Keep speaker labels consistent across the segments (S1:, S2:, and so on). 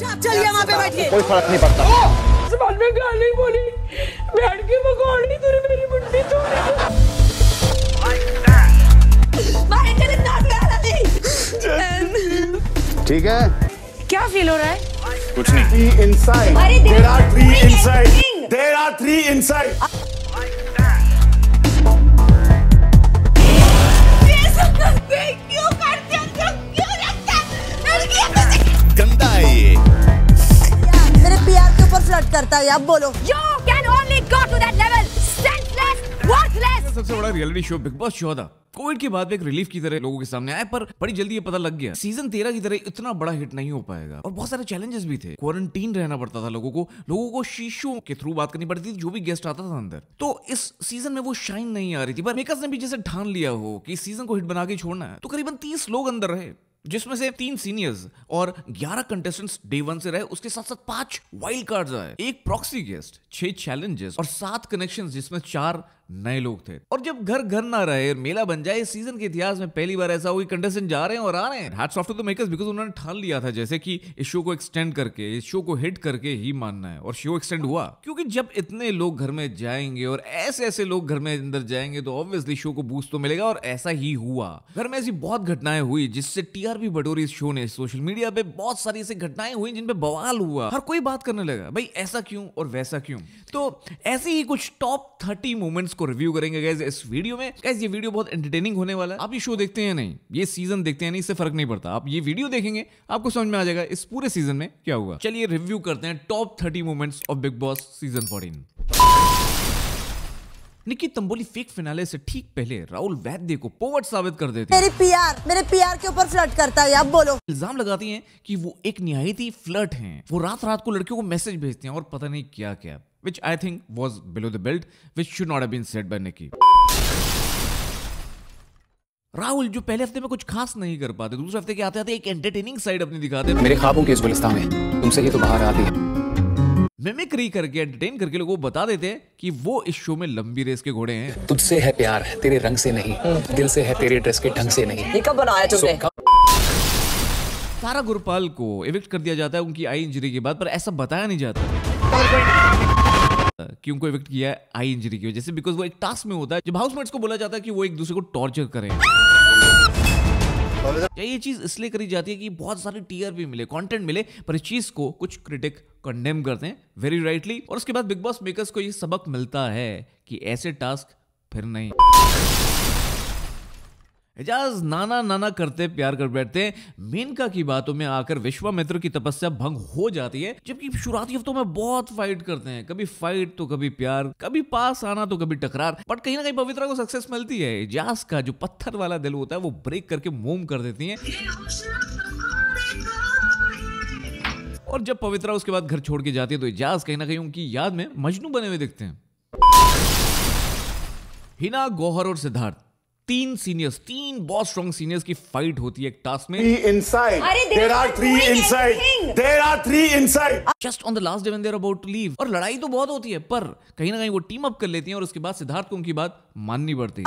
S1: कोई फर्क नहीं पड़ता बोली बैठ के मेरी मुंडी तोड़ी ठीक है क्या फील हो रहा है कुछ नहीं inside there are three inside there are three inside करता है अब बोलो You can only go to that level. Senseless, worthless. सबसे बड़ा reality show Bigg Boss show था कोविड के बाद एक रिलीफ की तरह लोगों के सामने आया पर बड़ी जल्दी ये पता लग गया सीजन तेरह की तरह इतना बड़ा हिट नहीं हो पाएगा और बहुत सारे चैलेंजेस भी थे क्वारंटीन रहना पड़ता था लोगों को लोगों को शीशों के थ्रू बात करनी पड़ती थी जो भी गेस्ट आता था अंदर तो इस सीजन में वो शाइन नहीं आ रही थी पर मेकर्स ने भी जैसे ठान लिया हो कि सीजन को हिट बना के छोड़ना है तो करीबन तीस लोग अंदर रहे जिसमें से तीन सीनियर्स और ग्यारह कंटेस्टेंट्स डे वन से रहे उसके साथ साथ पांच वाइल्ड कार्ड्स आए एक प्रॉक्सी गेस्ट छह चैलेंजेस और सात कनेक्शंस जिसमें चार नए लोग थे और जब घर घर ना रहे मेला बन जाए इस सीजन के इतिहास में पहली बार ऐसा हुई कंटेस्टेंट जा रहे हैं और आ रहे हैं hats off to the makers because उन्होंने ठान लिया था जैसे कि इस शो को एक्सटेंड करके इस शो को हिट करके ही मानना है और शो एक्सटेंड हुआ क्योंकि जब इतने लोग घर में जाएंगे और ऐसे ऐसे लोग घर में अंदर जाएंगे तो ऑब्वियसली शो को बूस्ट तो मिलेगा और ऐसा ही हुआ घर में ऐसी बहुत घटनाएं हुई जिससे टीआरपी बटोरी इस शो ने सोशल मीडिया पे बहुत सारी ऐसी घटनाएं हुई जिनपे बवाल हुआ हर कोई बात करने लगा भाई ऐसा क्यों और वैसा क्यों तो ऐसे ही कुछ टॉप थर्टी मोमेंट्स इसको रिव्यू करेंगे गैस इस वीडियो में गैस ये वीडियो बहुत एंटरटेनिंग होने वाला है आप ये शो देखते हैं नहीं ये सीजन देखते हैं नहीं इससे फर्क नहीं पड़ता आप ये वीडियो देखेंगे आपको समझ में आ जाएगा इस पूरे सीजन में क्या हुआ चलिए रिव्यू करते हैं top thirty moments of Bigg Boss season fourteen Nikki Tamboli fake finale से ठीक पहले राहुल वैद्य को पोवट साबित कर देती मेरे पीआर मेरे पीआर के ऊपर फ्लर्ट करता है आप बोलो इल्जाम लगाती हैं कि वो एक निहायती फ्लर्ट हैं वो रात रात को लड़कियों को मैसेज भेजते हैं और पता नहीं क्या क्या which I think was below the belt, which should not have been said by Nikki. Rahul जो पहले हफ्ते में कुछ खास नहीं कर पाते दूसरे हफ्ते के आते आते एक एंटरटेनिंग साइड अपनी दिखाते मेरे ख्वाबों के इस गुलिस्तान में तुमसे ये तो बाहर आती है मिमिक्री करके एंटरटेन करके लोगों को बता देते हैं कि वो इस शो में लंबी रेस के घोड़े हैं तुझसे है प्यार तेरे रंग से नहीं दिल से है तेरे ड्रेस के ढंग से नहीं ये कब बनाया तुमने तारा गुरपाल को इविक्ट कर दिया जाता है उनकी आई इंजरी के बाद पर ऐसा बताया नहीं जाता कि उनको इफेक्ट किया है आई इंजरी की वजह से बिकॉज वो एक टास्क में होता है जब हाउसमेट्स को बोला जाता है कि वो एक दूसरे को टॉर्चर करें क्या ये चीज इसलिए करी जाती है कि बहुत सारे टीयर भी मिले कंटेंट मिले पर इस चीज को कुछ क्रिटिक कंडेम करते हैं वेरी राइटली और उसके बाद बिग बॉस मेकर्स को ये सबक मिलता है कि ऐसे टास्क फिर नहीं एजाज नाना नाना करते प्यार कर बैठते हैं मेनका की बातों में आकर विश्वामित्र की तपस्या भंग हो जाती है जबकि शुरुआती हफ्तों में बहुत फाइट करते हैं कभी फाइट तो कभी प्यार कभी पास आना तो कभी टकरार बट कहीं ना कहीं पवित्रा को सक्सेस मिलती है एजाज का जो पत्थर वाला दिल होता है वो ब्रेक करके मोम कर देती है और जब पवित्रा उसके बाद घर छोड़ के जाती है तो एजाज कहीं ना कहीं उनकी याद में मजनू बने हुए दिखते हैं हिना गौहर और सिद्धार्थ तीन सीनियर्स तीन बहुत स्ट्रॉन्ग सीनियर्स की फाइट होती है एक टास्क में inside there are three inside there are three inside just on the last day when they're about to leave और लड़ाई तो बहुत होती है पर कहीं ना कहीं वो टीम अप कर लेती हैं और उसके बाद सिद्धार्थ को उनकी बात माननी पड़ती है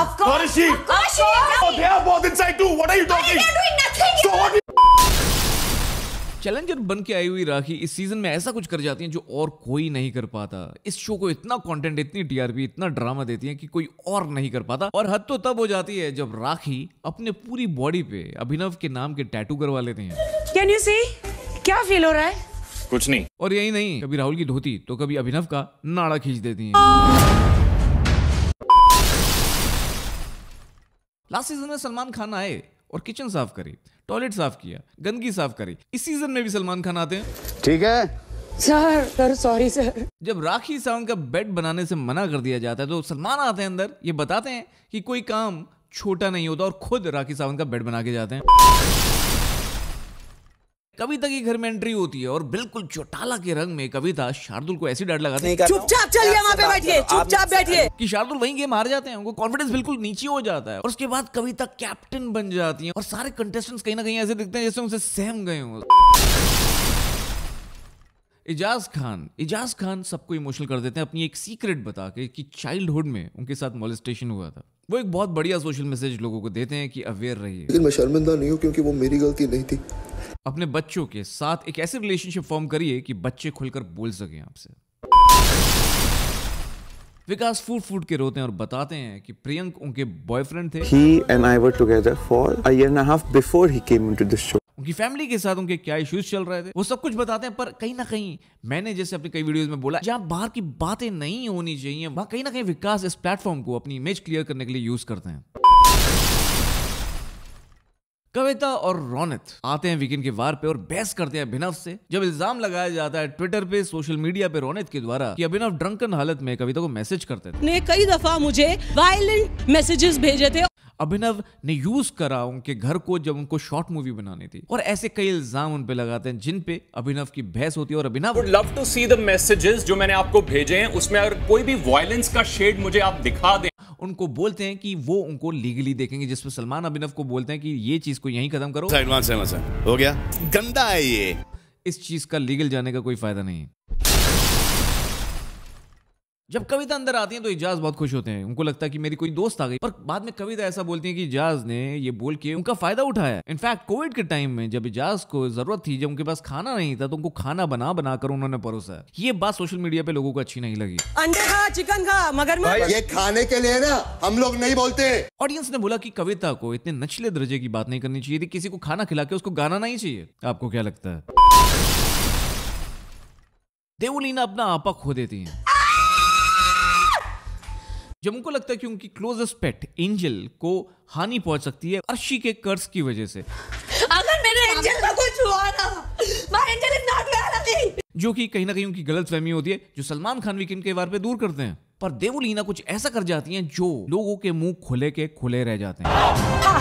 S1: चैलेंजर बन के आई हुई राखी इस सीजन में ऐसा कुछ कर जाती है जो और कोई नहीं कर पाता इस शो को इतना कंटेंट इतनी टीआरपी इतना ड्रामा देती है कि कोई और नहीं कर पाता और हद तो तब हो जाती है जब राखी अपने पूरी बॉडी पे अभिनव के नाम के टैटू करवा लेते हैं कैन यू सी क्या फील हो रहा है कुछ नहीं और यही नहीं कभी राहुल की धोती तो कभी अभिनव का नाड़ा खींच देती है लास्ट सीजन में सलमान खान आए और किचन साफ करी टॉयलेट साफ किया गंदगी साफ करी इस सीजन में भी सलमान खान आते हैं ठीक है सर सर सॉरी सर जब राखी सावंत का बेड बनाने से मना कर दिया जाता है तो सलमान आते हैं अंदर ये बताते हैं कि कोई काम छोटा नहीं होता और खुद राखी सावंत का बेड बना के जाते हैं कविता के घर में एंट्री होती है और बिल्कुल चौटाला के रंग में कविता शार्दुल को ऐसी डर लगाती है चुपचाप चलिए वहाँ पे बैठिए चुपचाप बैठिए कि शार्दुल वहीं गेम हार जाते हैं उनको कॉन्फिडेंस बिल्कुल नीचे हो जाता है और उसके बाद कविता कैप्टन बन जाती है और सारे कंटेस्टेंट्स कहीं ना कहीं ऐसे दिखते हैं जैसे उनसे सहम गए हों इजाज खान इजाज खान सबको इमोशनल कर देते हैं अपनी एक सीक्रेट बता के कि चाइल्डहुड में उनके साथ मोलिस्टेशन हुआ था वो एक बहुत बढ़िया सोशल मैसेज लोगों को देते हैं कि अवेयर रहिए लेकिन मैं शर्मिंदा नहीं हूँ क्योंकि वो मेरी गलती नहीं थी अपने बच्चों के साथ एक ऐसी रिलेशनशिप फॉर्म करिए कि बच्चे खुलकर बोल सके आपसे विकास फूड फूड के रोते हैं और बताते हैं कि प्रियंक उनके बॉयफ्रेंड थे he and I were together for a year and half before he came into this show उनकी फैमिली के साथ उनके क्या इश्यूज चल रहे थे वो सब कुछ बताते हैं पर कहीं ना कहीं मैंने जैसे अपने कई वीडियोस में बोला जहां बाहर की बातें नहीं होनी चाहिए वहां कहीं ना कहीं विकास इस प्लेटफॉर्म को अपनी इमेज क्लियर करने के लिए यूज करते हैं कविता और रौनित आते हैं वीकेंड के वार पे और बहस करते हैं अभिनव से जब इल्जाम लगाया जाता है ट्विटर पे सोशल मीडिया पे रौनित के द्वारा कि अभिनव ड्रंकन हालत में कविता को मैसेज करते थे ने कई दफा मुझे वायलेंट मैसेजेस भेजे थे अभिनव ने यूज करा उनके घर को जब उनको शॉर्ट मूवी बनानी थी और ऐसे कई इल्जाम उन पे लगाते हैं जिन पे अभिनव की बहस होती है और Abhinav would love to see the messages जो मैंने आपको भेजे हैं उसमें अगर कोई भी वायलेंस का शेड मुझे आप दिखा दें उनको बोलते हैं कि वो उनको लीगली देखेंगे जिसमें सलमान अभिनव को बोलते हैं कि ये चीज को यहीं खत्म करो हो गया गंदा है ये इस चीज का लीगल जाने का कोई फायदा नहीं है जब कविता अंदर आती है तो इजाज बहुत खुश होते हैं उनको लगता है कि मेरी कोई दोस्त आ गई पर बाद में कविता ऐसा बोलती है कि इजाज ने ये बोल के उनका फायदा उठाया इनफैक्ट कोविड के टाइम में जब इजाज को जरूरत थी जब उनके पास खाना नहीं था तो उनको खाना बना बना कर उन्होंने परोसा ये बात सोशल मीडिया पे लोगों को अच्छी नहीं लगी अंडे खा चिकन खा मगर ये खाने के लिए ना हम लोग नहीं बोलते ऑडियंस ने बोला की कविता को इतने नचले दर्जे की बात नहीं करनी चाहिए किसी को खाना खिला के उसको गाना नहीं चाहिए आपको क्या लगता है देवलीना अपना आपा खो देती है जब उनको लगता है कि उनकी क्लोजेस्ट पेट एंजल को हानि पहुंच सकती है अर्शी के कर्ज की वजह से अगर मेरे एंजल को कुछ हुआ ना my angel is not well जो कि कहीं ना कहीं उनकी गलत फहमी होती है जो सलमान खान भी किन के बारे पे दूर करते हैं पर देवलीना कुछ ऐसा कर जाती हैं जो लोगों के मुंह खुले के खुले रह जाते हैं ah,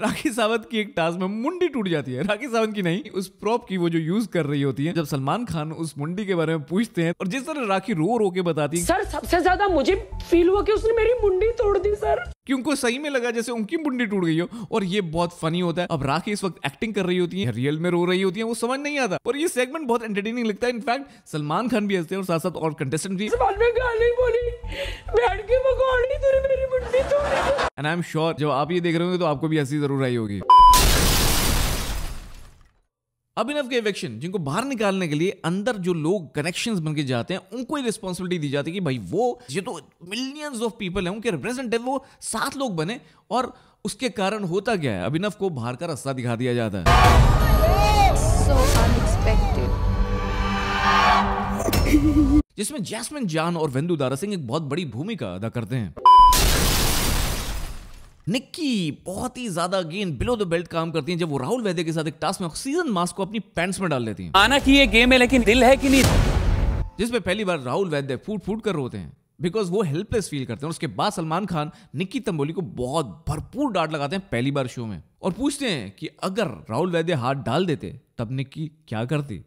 S1: राखी सावंत की एक टास्क में मुंडी टूट जाती है राखी सावंत की नहीं उस प्रॉप की वो जो यूज कर रही होती है जब सलमान खान उस मुंडी के बारे में पूछते हैं और जिस तरह राखी रो रो के बताती है सर सबसे ज्यादा मुझे फील हुआ कि उसने मेरी मुंडी तोड़ दी सर कि उनको सही में लगा जैसे उनकी मुंडी टूट गई हो और ये बहुत फनी होता है अब राखी इस वक्त एक्टिंग कर रही होती है रियल में रो रही होती है वो समझ नहीं आता और ये सेगमेंट बहुत एंटरटेनिंग लगता है इनफैक्ट सलमान खान भी हंसते हैं और साथ साथ और कंटेस्टेंट भी एंड आई एम श्योर जब आप ये देख रहे होंगे तो आपको भी हंसी जरूर आई होगी अभिनव के इवेक्शन जिनको बाहर निकालने के लिए अंदर जो लोग कनेक्शंस बन के जाते हैं उनको ही रिस्पॉन्सिबिलिटी दी जाती है कि भाई वो ये तो मिलियंस ऑफ पीपल हैं उनके रिप्रेजेंटेटिव वो सात लोग बने और उसके कारण होता क्या है अभिनव को बाहर का रास्ता दिखा दिया जाता है so जिसमें जैस्मिन जान और वेंदु दारा सिंह एक बहुत बड़ी भूमिका अदा करते हैं निक्की बहुत ही ज्यादा गेंद बिलो द बेल्ट काम करती हैं जब वो राहुल वैद्य के साथ एक टास्क में ऑक्सीजन मास्क को अपनी पैंट्स में डाल लेती हैं माना कि ये गेम है लेकिन दिल है कि नहीं जिसमें पहली बार राहुल वैद्य फूट फूट कर रोते हैं बिकॉज वो हेल्पलेस फील करते हैं और उसके बाद सलमान खान निक्की तंबोली को बहुत भरपूर डांट लगाते हैं पहली बार शो में और पूछते हैं कि अगर राहुल वैद्य हाथ डाल देते तब निक्की क्या करती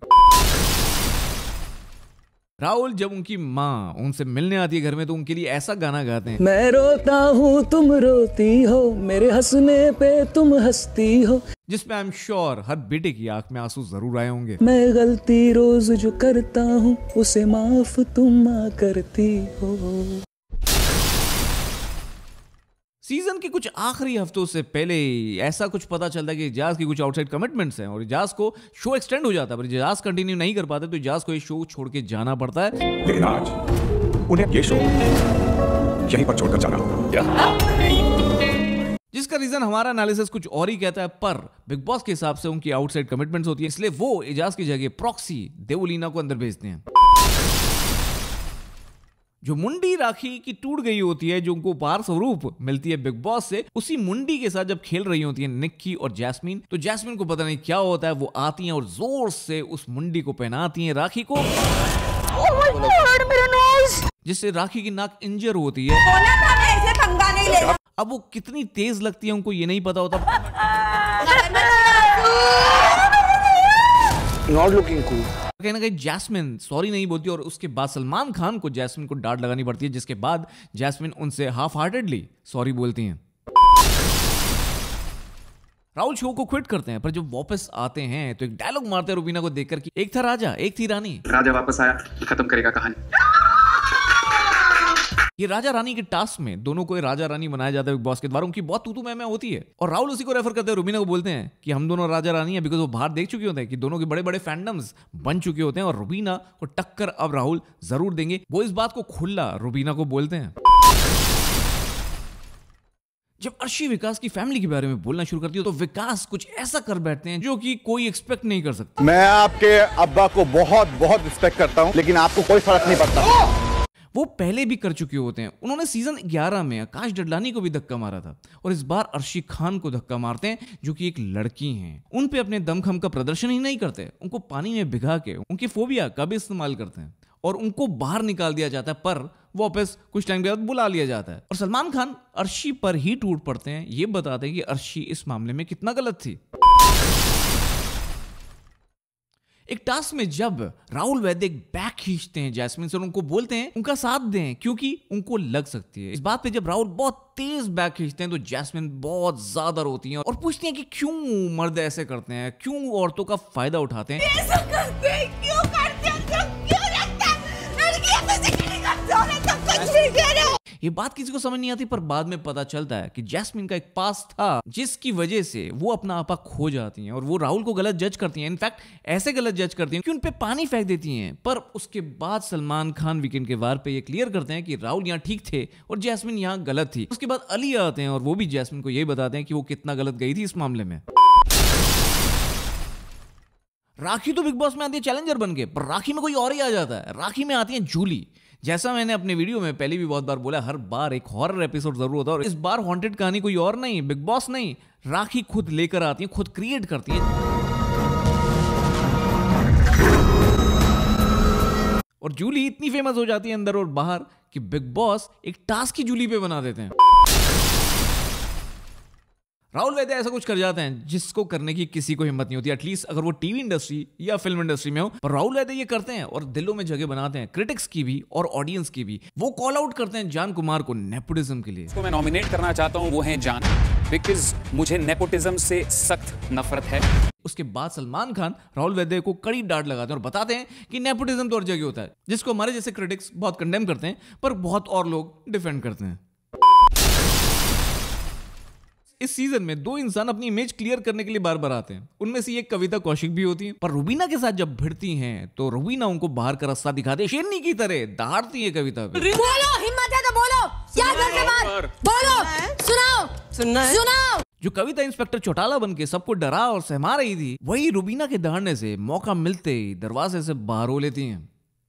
S1: राहुल जब उनकी माँ उनसे मिलने आती है घर में तो उनके लिए ऐसा गाना गाते हैं मैं रोता हूँ तुम रोती हो मेरे हंसने पे तुम हंसती हो जिसमें आई एम श्योर हर बेटे की आंख में आंसू जरूर आए होंगे मैं गलती रोज जो करता हूँ उसे माफ तुम करती हो सीजन के कुछ आखिरी हफ्तों से पहले ऐसा कुछ पता चलता है कि इजाज की कुछ आउटसाइड कमिटमेंट्स हैं और इजाज को शो एक्सटेंड हो जाता है पर इजाज कंटिन्यू नहीं कर पाते तो इजाज को ये शो छोड़ के जाना पड़ता है लेकिन आज उन्हें ये शो यहीं पर छोड़कर जाना जिसका रीजन हमारा एनालिसिस कुछ और ही कहता है पर बिग बॉस के हिसाब से उनकी आउटसाइड कमिटमेंट्स होती है इसलिए वो इजाज की जगह प्रॉक्सी देवलीना को अंदर भेजते हैं जो मुंडी राखी की टूट गई होती है जो उनको उपहार स्वरूप मिलती है बिग बॉस से उसी मुंडी के साथ जब खेल रही होती है निक्की और जैस्मिन तो जैस्मिन को पता नहीं क्या होता है वो आती है और जोर से उस मुंडी को पहनाती है राखी को oh जिससे राखी की नाक इंजर होती है अब वो कितनी तेज लगती है उनको ये नहीं पता होता नॉट लुकिंग कूल तो कहीं ना कहीं जैस्मिन सॉरी नहीं बोलती और उसके बाद सलमान खान को जैस्मिन को डांट लगानी पड़ती है जिसके बाद जैस्मिन उनसे हाफ हार्टेडली सॉरी बोलती हैं राहुल शो को क्विट करते हैं पर जब वापस आते हैं तो एक डायलॉग मारते हैं रूबीना को देखकर कि एक था राजा एक थी रानी राजा वापस आया खत्म करेगा कहानी ये राजा रानी के टास्क में दोनों को राजा रानी बनाया जाता है बिग बॉस के द्वारा उनकी बहुत तूतू मैं होती है और राहुल उसी को रेफर करते हैं रुबीना को बोलते हैं कि हम दोनों राजा रानी है बिकॉज वो बाहर देख चुके होते हैं कि दोनों के बड़े बड़े फैंडम्स बन चुके होते हैं और रुबीना को टक्कर अब राहुल जरूर देंगे वो इस बात को खुला रुबीना को बोलते हैं जब अर्शी विकास की फैमिली के बारे में बोलना शुरू करती है तो विकास कुछ ऐसा कर बैठते हैं जो कि कोई एक्सपेक्ट नहीं कर सकता मैं आपके अब्बा को बहुत बहुत रिस्पेक्ट करता हूं लेकिन आपको कोई फर्क नहीं पड़ता वो पहले भी कर चुके होते हैं उन्होंने सीजन 11 में आकाश डडलानी को भी धक्का मारा था और इस बार अर्शी खान को धक्का मारते हैं जो कि एक लड़की हैं उन पे अपने दमखम का प्रदर्शन ही नहीं करते उनको पानी में भिगा के उनकी फोबिया का भी इस्तेमाल करते हैं और उनको बाहर निकाल दिया जाता है पर वापस कुछ टाइम के बाद बुला लिया जाता है और सलमान खान अर्शी पर ही टूट पड़ते हैं ये बताते हैं कि अर्शी इस मामले में कितना गलत थी एक टास्क में जब राहुल वैदिक बैक खींचते हैं जैस्मिन से उनको बोलते हैं उनका साथ दें क्योंकि उनको लग सकती है इस बात पे जब राहुल बहुत तेज बैक खींचते हैं तो जैस्मिन बहुत ज्यादा रोती हैं और पूछती हैं कि क्यों मर्द ऐसे करते हैं क्यों औरतों का फायदा उठाते हैं ये बात किसी को समझ नहीं आती पर बाद में पता चलता है कि जैस्मिन का एक पास था जिसकी वजह से वो अपना आपा खो जाती हैं और वो राहुल को गलत जज करती हैं इनफैक्ट ऐसे गलत जज करती हैं कि उन पर पानी फेंक देती हैं पर उसके बाद सलमान खान वीकेंड के वार पे ये क्लियर करते हैं कि राहुल यहाँ ठीक थे और जैस्मिन यहाँ गलत थी उसके बाद अली आते हैं और वो भी जैस्मिन को यही बताते हैं कि वो कितना गलत गई थी इस मामले में राखी तो बिग बॉस में आती है चैलेंजर बनके पर राखी में कोई और ही आ जाता है राखी में आती है जूली जैसा मैंने अपने वीडियो में पहले भी बहुत बार बोला हर बार एक हॉरर एपिसोड जरूर होता है और इस बार हॉन्टेड कहानी कोई और नहीं बिग बॉस नहीं राखी खुद लेकर आती है खुद क्रिएट करती है और जूली इतनी फेमस हो जाती है अंदर और बाहर कि बिग बॉस एक टास्क ही जूली पे बना देते हैं राहुल वैद्य ऐसा कुछ कर जाते हैं जिसको करने की किसी को हिम्मत नहीं होती एटलीस्ट अगर वो टीवी इंडस्ट्री या फिल्म इंडस्ट्री में हो पर राहुल वैद्य ये करते हैं और दिलों में जगह बनाते हैं क्रिटिक्स की भी और ऑडियंस की भी वो कॉल आउट करते हैं जान कुमार को नेपोटिज्म के लिए मैं नॉमिनेट करना चाहता हूँ वो है जान बिकॉज मुझे नेपोटिज्म से सख्त नफरत है उसके बाद सलमान खान राहुल वैद्य को कड़ी डांट लगाते हैं और बताते हैं कि नेपोटिज्म तो हर जगह होता है जिसको हमारे जैसे क्रिटिक्स बहुत कंडेम करते हैं पर बहुत और लोग डिफेंड करते हैं इस सीजन में दो इंसान अपनी इमेज क्लियर करने के लिए बार बार आते हैं उनमें से एक कविता कौशिक भी होती है पर रुबीना के साथ जब भिड़ती हैं तो रुबीना उनको बाहर का रास्ता दिखाते शेरनी की तरह दहाड़ती है कविता बोलो हिम्मत है तो बोलो क्या करते बोलो सुनाओ सुनाओ सुनाओ जो कविता इंस्पेक्टर चौटाला बनके सबको डरा और सहमा रही थी वही रुबीना के दहाड़ने से मौका मिलते ही दरवाजे से बाहर हो लेती हैं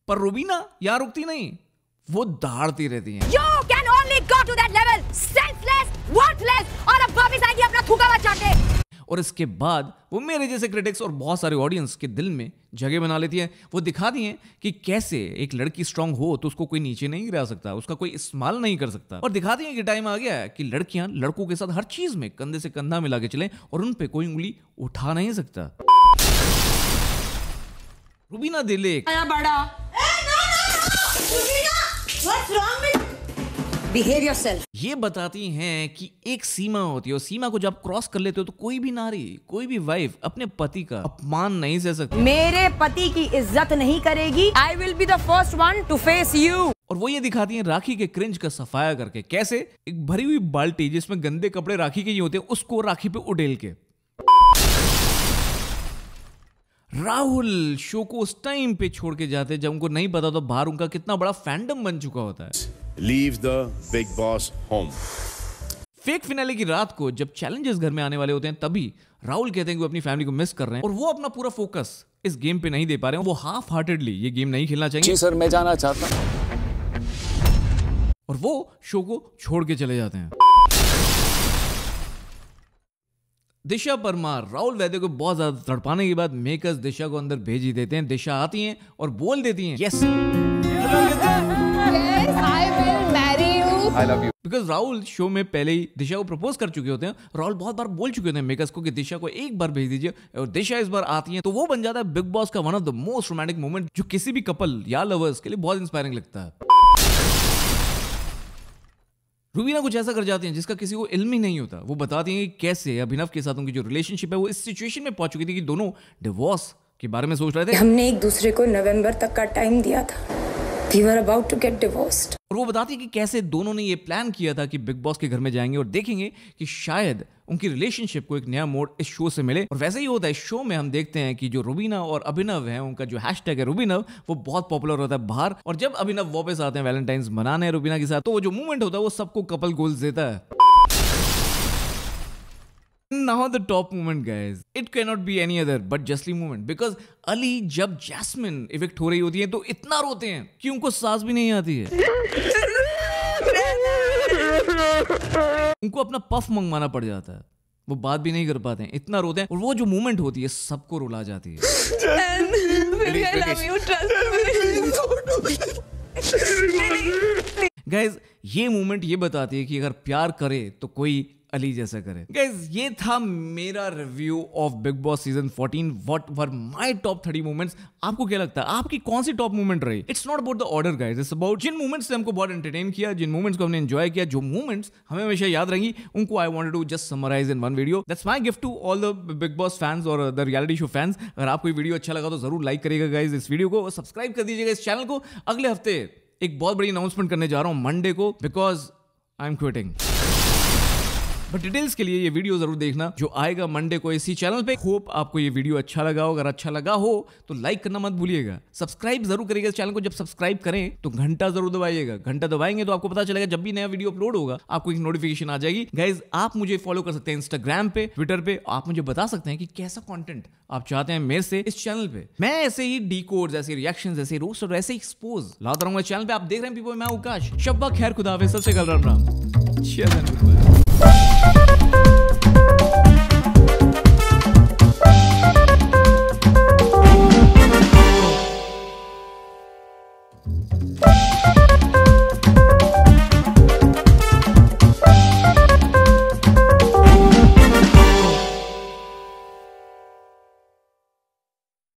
S1: पर रुबीना यहाँ रुकती नहीं वो दहाड़ती रहती हैं। You can only go to that level. Worthless और अब वापस आएगी अपना थूका बचा के और इसके बाद वो मेरे जैसे क्रिटिक्स और बहुत सारे ऑडियंस के दिल में जगह बना लेती है वो दिखा दी है कि कैसे एक लड़की स्ट्रांग हो तो उसको कोई नीचे नहीं गिरा सकता उसका कोई इस्तेमाल नहीं कर सकता और दिखा दी है कि टाइम आ गया है कि लड़कियां लड़कों के साथ हर चीज में कंधे से कंधा मिला के चले और उन पर कोई उंगली उठा नहीं सकता रुबीना दिले बड़ा बिहेव योरसेल्फ ये बताती हैं कि एक सीमा होती है और सीमा को जब क्रॉस कर लेते हो तो कोई भी नारी कोई भी वाइफ अपने पति का अपमान नहीं सह सकती मेरे पति की इज्जत नहीं करेगी I will be the first one to face you और वो ये दिखाती हैं राखी के क्रिंज का सफाया करके कैसे एक भरी हुई बाल्टी जिसमें गंदे कपड़े राखी के ही होते हैं उसको राखी पे उडेल के राहुल शो को उस टाइम पे छोड़ के जाते जब उनको नहीं पता तो बाहर उनका कितना बड़ा फैंडम बन चुका होता है leave the big Boss home fake finale की रात को जब चैलेंजेस घर में आने वाले होते हैं तभी राहुल कहते हैं कि वो अपनी फैमिली को मिस कर रहे हैं और वो अपना पूरा फोकस इस गेम पे नहीं दे पा रहे हैं वो हाफ हार्टेडली ये गेम नहीं खेलना चाहिए जी सर मैं जाना चाहता हूँ और वो शो को छोड़ के चले जाते हैं दिशा परमार राहुल वैद्य को बहुत ज्यादा तड़पाने के बाद मेकर्स दिशा को अंदर भेज ही देते हैं दिशा आती हैं और बोल देती हैं yes yes! I love you because Rahul show में पहले ही दिशा को प्रपोज कर चुके होते हैं राहुल बहुत बार बोल चुके होते हैं मेकर्स को कि दिशा को एक बार भेज दीजिए और दिशा इस बार आती है तो वो बन जाता है बिग बॉस का one of the most romantic moment जो किसी भी कपल या लवर्स के लिए बहुत इंस्पायरिंग लगता है रूबीना कुछ ऐसा कर जाती हैं जिसका किसी को इल्म ही नहीं होता वो बताती हैं कि कैसे अभिनव के साथ उनकी जो रिलेशनशिप है वो इस सिचुएशन में पहुंच चुकी थी कि दोनों डिवोर्स के बारे में सोच रहे थे हमने एक दूसरे को नवंबर तक का टाइम दिया था और वो बताती कि कैसे दोनों ने ये प्लान किया था कि बिग बॉस के घर में जाएंगे और देखेंगे कि शायद उनकी रिलेशनशिप को एक नया मोड इस शो से मिले और वैसे ही होता है इस शो में हम देखते हैं कि जो रुबीना और अभिनव है उनका जो हैशटैग है रुबीनव वो बहुत पॉपुलर होता है बाहर और जब अभिनव वापस आते हैं वैलेंटाइन मनाने रुबीना के साथ तो वो जो मूवमेंट होता है वो सबको कपल गोल्स देता है now the top movement guys it It not be any other but justly movement because Aly जब जैसमिन इफेक्ट हो रही होती है तो इतना रोते हैं कि उनको सांस भी नहीं आती है उनको अपना पफ मंगवाना पड़ जाता है वो बात भी नहीं कर पाते हैं इतना रोते हैं और वो जो मूवमेंट होती है सबको रुला जाती है गाइज ये मूवमेंट ये बताती है कि अगर प्यार करे तो कोई अली जैसा करे गैस ये था मेरा review of Bigg Boss season 14 what were my top thirty moments आपको क्या लगता है आपकी कौन सी टॉप मूवमेंट रही it's not about the order guys it's about जिन मूवमेंट्स ने हमको बहुत एंटरटेन किया जिन मूवमेंट्स को हमने एंजॉय किया जो मूवमेंट्स हमें हमेशा याद रहेंगी उनको I want to just summarize in one video that's my gift to all the big boss fans और द रियलिटी शो फैंस अगर आपको वीडियो अच्छा लगा तो जरूर लाइक करिएगा गाइज इस वीडियो को सब्सक्राइब कर दीजिएगा इस चैनल को अगले हफ्ते एक बहुत बड़ी अनाउंसमेंट करने जा रहा हूँ मंडे को because I am quitting but details के लिए ये वीडियो जरूर देखना जो आएगा मंडे को इसी चैनल पे होप आपको ये वीडियो अच्छा लगा हो अगर अच्छा लगा हो तो लाइक करना मत भूलिएगा सब्सक्राइब जरूर करिएगा चैनल को जब सब्सक्राइब करें तो घंटा जरूर दबाइएगा घंटा दबाएंगे तो आपको पता चलेगा जब भी नया वीडियो अपलोड होगा आपको एक नोटिफिकेशन आ जाएगी गाइज आप मुझे फॉलो कर सकते हैं इंस्टाग्राम पे ट्विटर पे आप मुझे बता सकते हैं कि कैसा कॉन्टेंट आप चाहते हैं मेरे से इस चैनल पे मैं ऐसे ही डी कोड ऐसे रिएक्शन ऐसे रोस्ट और ऐसे एक्सपोज लाता रहूंगा चैनल पे आप देख रहे हैं पीपल मैं उकाश शब्बा खैर खुदा सबसे कल राम राम